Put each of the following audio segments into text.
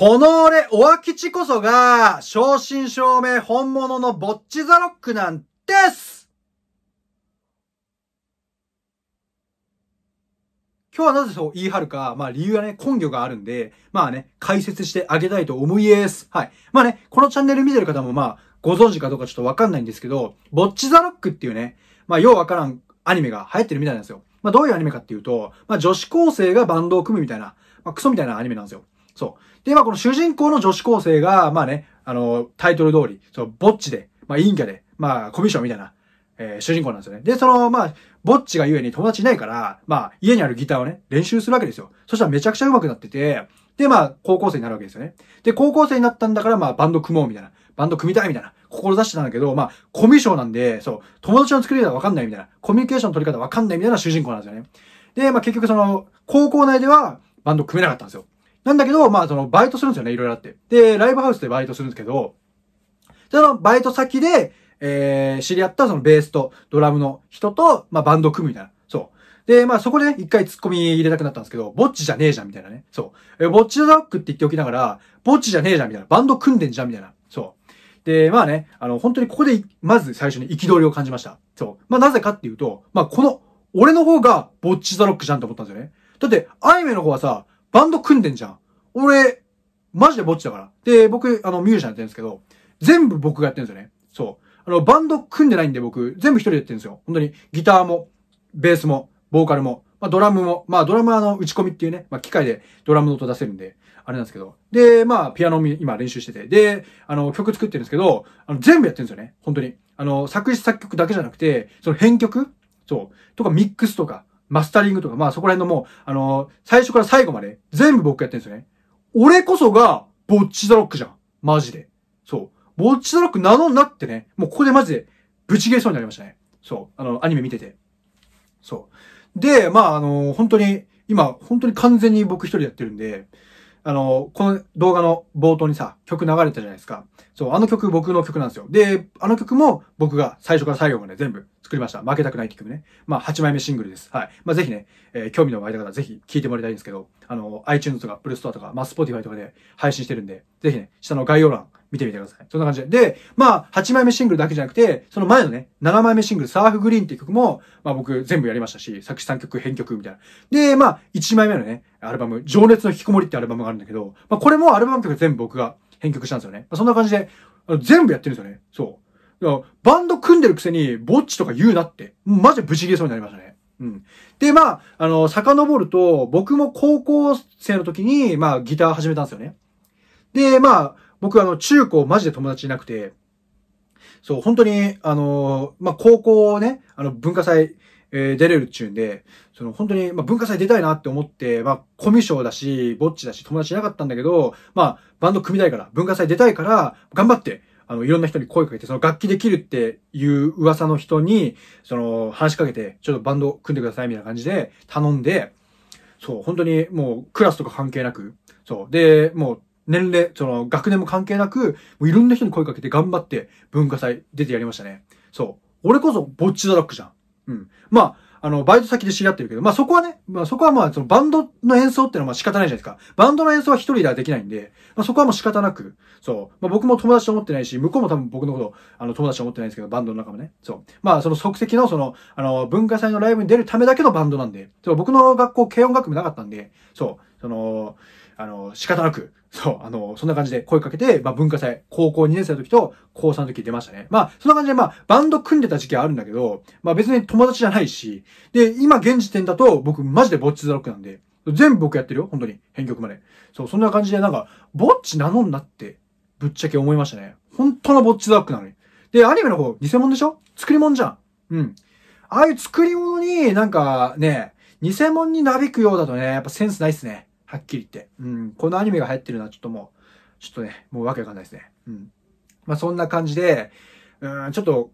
この俺、おわきちこそが、正真正銘本物のぼっちザロックなんです今日はなぜそう言い張るか、まあ理由はね、根拠があるんで、まあね、解説してあげたいと思いです。はい。まあね、このチャンネル見てる方もまあ、ご存知かどうかちょっとわかんないんですけど、ぼっちザロックっていうね、まあようわからんアニメが流行ってるみたいなんですよ。まあどういうアニメかっていうと、まあ女子高生がバンドを組むみたいな、まあクソみたいなアニメなんですよ。そう。で、まあこの主人公の女子高生が、まあね、あの、タイトル通り、そう、ぼっちで、まあ陰キャで、まあコミッションみたいな、えー、主人公なんですよね。で、その、まあ、ぼっちがゆえに友達いないから、まあ、家にあるギターをね、練習するわけですよ。そしたらめちゃくちゃ上手くなってて、で、まあ、高校生になるわけですよね。で、高校生になったんだから、まあ、バンド組もうみたいな。バンド組みたいみたいな。志してたんだけど、まあ、コミュ障なんで、そう、友達の作り方わかんないみたいな。コミュニケーションの取り方わかんないみたいな主人公なんですよね。で、まあ、結局その、高校内ではバンド組めなかったんですよ。なんだけど、まあそのバイトするんですよね、いろいろあって。で、ライブハウスでバイトするんですけど、そのバイト先で、えー、知り合ったそのベースとドラムの人と、まあバンド組むみたいな。そう。で、まあそこでね、一回ツッコミ入れたくなったんですけど、ぼっちじゃねえじゃんみたいなね。そう。えぼっちザックって言っておきながら、ぼっちじゃねえじゃんみたいな。バンド組んでんじゃんみたいな。そう。で、まあね、あの、本当にここで、まず最初に憤りを感じました。そう。まあなぜかっていうと、まあこの、俺の方がぼっちザロックじゃんと思ったんですよね。だって、アイメの方はさ、バンド組んでんじゃん。俺、マジでぼっちだから。で、僕、あの、ミュージシャンやってるんですけど、全部僕がやってるんですよね。そう。あの、バンド組んでないんで僕、全部一人でやってるんですよ。本当に、ギターも、ベースも、ボーカルも、まあドラムも、まあドラムはあの、打ち込みっていうね、まあ機械でドラムの音出せるんで、あれなんですけど。で、まあ、ピアノも今練習してて、で、あの、曲作ってるんですけど、あの、全部やってるんですよね。本当に。あの、作詞作曲だけじゃなくて、その編曲そう。とか、ミックスとか、マスタリングとか、まあそこら辺のもう、あのー、最初から最後まで全部僕やってるんですよね。俺こそが、ボッチザロックじゃん。マジで。そう。ボッチザロック名乗んなってね、もうここでマジで、ぶち切れそうになりましたね。そう。あの、アニメ見てて。そう。で、まああのー、本当に、今、本当に完全に僕一人やってるんで、あの、この動画の冒頭にさ、曲流れたじゃないですか。そう、あの曲僕の曲なんですよ。で、あの曲も僕が最初から最後まで全部作りました。負けたくないって曲ね。まあ、8枚目シングルです。はい。まあ、ぜひね、えー、興味の湧いた方、ぜひ聴いてもらいたいんですけど、あの、iTunes とか a p ストア Store とか、まあ、Spotify とかで配信してるんで、ぜひね、下の概要欄、見てみてください。そんな感じで。で、まあ、8枚目シングルだけじゃなくて、その前のね、7枚目シングル、サーフグリーンっていう曲も、まあ僕全部やりましたし、作詞作曲、編曲みたいな。で、まあ、1枚目のね、アルバム、情熱の引きこもりってアルバムがあるんだけど、まあこれもアルバム曲全部僕が編曲したんですよね。まあ、そんな感じで、全部やってるんですよね。そう。バンド組んでるくせに、ぼっちとか言うなって、マジでブチ切れそうになりましたね。うん。で、まあ、あの、遡ると、僕も高校生の時に、まあ、ギター始めたんですよね。で、まあ、僕あの、中高マジで友達いなくて、そう、本当に、あの、まあ、高校ね、あの、文化祭、えー、出れるっちゅうんで、その本当に、まあ、文化祭出たいなって思って、まあ、コミュ障だし、ぼっちだし、友達いなかったんだけど、まあ、バンド組みたいから、文化祭出たいから、頑張って、あの、いろんな人に声かけて、その楽器できるっていう噂の人に、その、話しかけて、ちょっとバンド組んでくださいみたいな感じで頼んで、そう、本当にもうクラスとか関係なく、そう、で、もう年齢、その学年も関係なく、もういろんな人に声かけて頑張って文化祭出てやりましたね。そう。俺こそぼっちドラッグじゃん。うん。まあ、あの、バイト先で知り合ってるけど、まあそこはね、まあそこはまあそのバンドの演奏ってのはまあ仕方ないじゃないですか。バンドの演奏は一人ではできないんで、まあそこはもう仕方なく、そう。まあ僕も友達と思ってないし、向こうも多分僕のこと、あの友達と思ってないんですけど、バンドの中もね。そう。まあその即席のその、あの、文化祭のライブに出るためだけのバンドなんで、そう、僕の学校軽音楽部なかったんで、そう、その、あの、仕方なく、そう、あの、そんな感じで声かけて、まあ文化祭、高校2年生の時と高3の時出ましたね。まあ、そんな感じで、まあ、バンド組んでた時期はあるんだけど、まあ別に友達じゃないし、で、今現時点だと僕マジでぼっちザロックなんで、全部僕やってるよ、本当に。編曲まで。そう、そんな感じでなんか、ぼっちなのんなって、ぶっちゃけ思いましたね。本当のぼっちザロックなのに。で、アニメの方、偽物でしょ作り物じゃん。うん。ああいう作り物になんかね、偽物になびくようだとね、やっぱセンスないっすね。はっきり言って。うん、このアニメが流行ってるのはちょっともう、ちょっとね、もうわけわかんないですね。うん。まあそんな感じで、うん、ちょっと、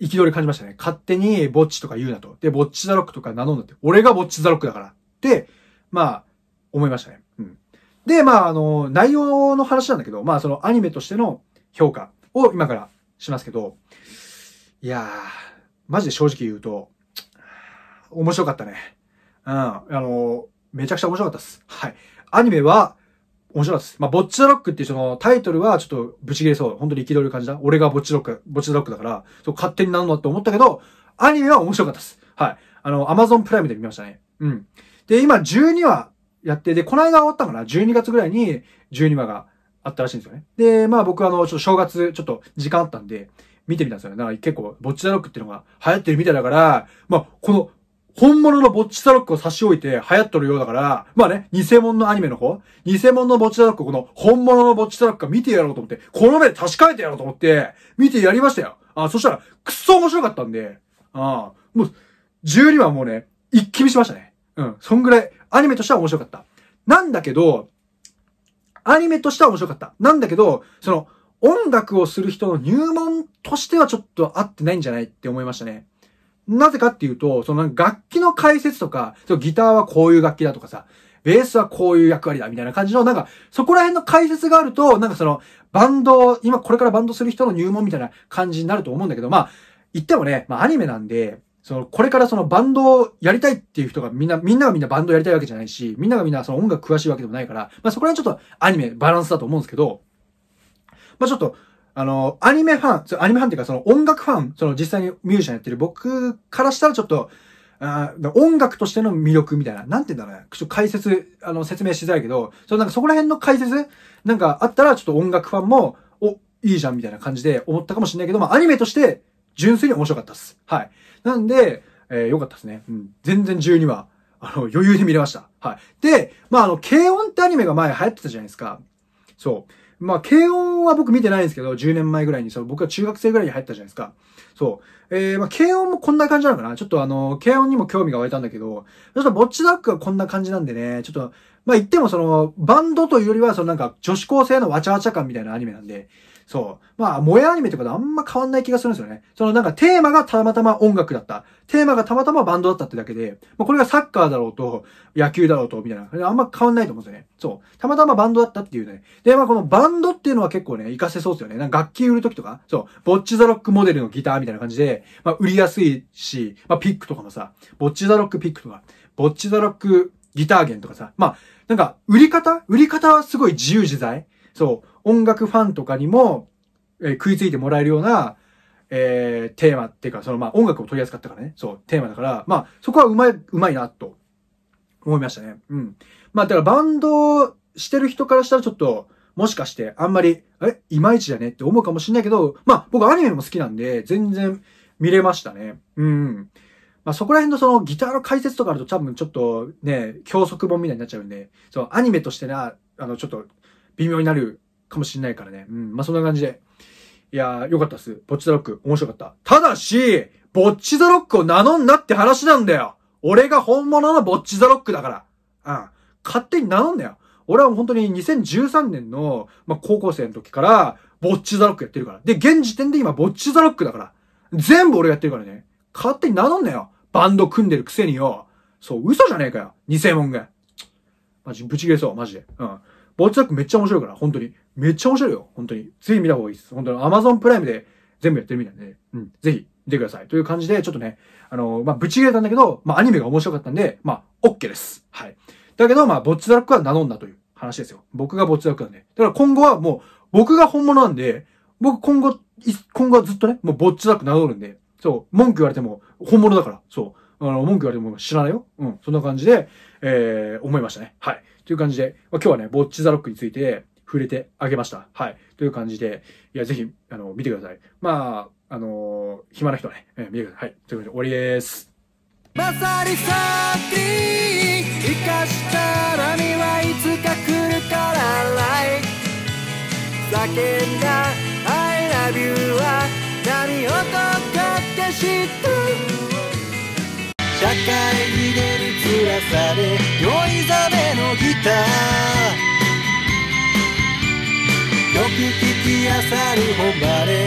憤り感じましたね。勝手にぼっちとか言うなと。で、ぼっちザロックとか名乗るなって。俺がぼっちザロックだから。って、まあ、思いましたね。うん。で、まあ、あの、内容の話なんだけど、まあ、そのアニメとしての評価を今からしますけど、いやー、マジで正直言うと、面白かったね。うん。あの、めちゃくちゃ面白かったです。はい。アニメは、面白かったです。まあ、ボッチザロックっていうそのタイトルはちょっとブチ切れそう。本当に憤る感じだ。俺がボッチロック、ボッチザロックだから、そう勝手になるのって思ったけど、アニメは面白かったです。はい。あの、アマゾンプライムで見ましたね。うん。で、今12話やって、で、この間終わったかな ?12 月ぐらいに12話があったらしいんですよね。で、まあ僕あの、ちょっと正月、ちょっと時間あったんで、見てみたんですよね。だから結構、ボッチザロックっていうのが流行ってるみたいだから、まあ、この本物のぼっちサロックを差し置いて流行っとるようだから、まあね、偽物のアニメの方、偽物のぼっちサロック、この本物のぼっちサロックか見てやろうと思って、この目で確かめてやろうと思って、見てやりましたよ。あ、そしたら、くっそ面白かったんで、ああもう、12話もうね、一気見しましたね。うん、そんぐらい、アニメとしては面白かった。なんだけど、アニメとしては面白かった。なんだけど、その、音楽をする人の入門としてはちょっと合ってないんじゃないって思いましたね。なぜかっていうと、その楽器の解説とか、そのギターはこういう楽器だとかさ、ベースはこういう役割だみたいな感じの、なんか、そこら辺の解説があると、なんかその、バンド、今これからバンドする人の入門みたいな感じになると思うんだけど、まあ、言ってもね、まあアニメなんで、その、これからそのバンドをやりたいっていう人がみんな、みんながみんなバンドやりたいわけじゃないし、みんながみんなその音楽詳しいわけでもないから、まあそこら辺ちょっとアニメバランスだと思うんですけど、まあちょっと、あの、アニメファン、アニメファンっていうかその音楽ファン、その実際にミュージシャンやってる僕からしたらちょっと、あ音楽としての魅力みたいな。なんて言うんだろうね。ちょっと解説、あの、説明しづらいけど、そのなんかそこら辺の解説なんかあったら、ちょっと音楽ファンも、お、いいじゃんみたいな感じで思ったかもしれないけど、まあ、アニメとして純粋に面白かったっす。はい。なんで、えー、よかったですね。うん。全然12話、あの、余裕で見れました。はい。で、まあ、あの、軽音ってアニメが前流行ってたじゃないですか。そう。まあ、軽音は僕見てないんですけど、10年前ぐらいに、その僕は中学生ぐらいに入ったじゃないですか。そう。えー、まあ、軽音もこんな感じなのかなちょっとあの、軽音にも興味が湧いたんだけど、ちょっとぼっちダックはこんな感じなんでね、ちょっと、まあ言ってもその、バンドというよりは、そのなんか女子高生のわちゃわちゃ感みたいなアニメなんで、そう。まあ、萌えアニメとかとあんま変わんない気がするんですよね。そのなんかテーマがたまたま音楽だった。テーマがたまたまバンドだったってだけで、まあこれがサッカーだろうと、野球だろうと、みたいな。あんま変わんないと思うんですよね。そう。たまたまバンドだったっていうね。で、まあこのバンドっていうのは結構ね、活かせそうですよね。なんか楽器売るときとか、そう。ボッチザロックモデルのギターみたいな感じで、まあ売りやすいし、まあピックとかもさ、ボッチザロックピックとか、ボッチザロックギター弦とかさ、まあ、なんか、売り方売り方はすごい自由自在。そう、音楽ファンとかにも、えー、食いついてもらえるような、えー、テーマっていうか、そのまあ音楽を取り扱ったからね。そう、テーマだから、まあそこはうまい、うまいな、と思いましたね。うん。まあだからバンドしてる人からしたらちょっと、もしかしてあんまり、え、いまいちだねって思うかもしんないけど、まあ僕アニメも好きなんで、全然見れましたね。うん。まあ、そこら辺のそのギターの解説とかあると多分ちょっとね、教則本みたいになっちゃうんで、そのアニメとしてな、あの、ちょっと微妙になるかもしんないからね。うん、まあ、そんな感じで。いやー、よかったっす。ぼっちザロック、面白かった。ただし、ぼっちザロックを名乗んなって話なんだよ俺が本物のぼっちザロックだから。うん。勝手に名乗んなよ。俺は本当に2013年の、まあ、高校生の時から、ぼっちザロックやってるから。で、現時点で今、ぼっちザロックだから。全部俺がやってるからね。勝手に名乗んなよ。バンド組んでるくせによ。そう、嘘じゃねえかよ。偽物が。マジ、ぶち切れそう、マジで。うん。ボッチャックめっちゃ面白いから、本当に。めっちゃ面白いよ、本当に。ぜひ見た方がいいです。本当に。Amazon プライムで全部やってるみたいで、うん。ぜひ、見てください。という感じで、ちょっとね、あのー、まあ、ぶち切れたんだけど、まあ、アニメが面白かったんで、まあ、OK です。はい。だけど、まあ、ボッチザラックは名乗んだという話ですよ。僕がボッチザラックなんで。だから今後はもう、僕が本物なんで、僕今後、今後はずっとね、もうボッチザラック名乗るんで、そう、文句言われても、本物だから、そう。あの、文句言われても知らないよ。うん、そんな感じで、えー、思いましたね。はい。という感じで、まあ、今日はね、ボッチザロックについて触れてあげました。はい。という感じで、いや、ぜひ、あの、見てください。まあ、あのー、暇な人はね、えー、見てください。はい。という感じで、終わりです。まささっ生かした波はいつか来るから Like 叫んだ社会に出るらさで酔い覚めのギターよく聞きあさる誉れ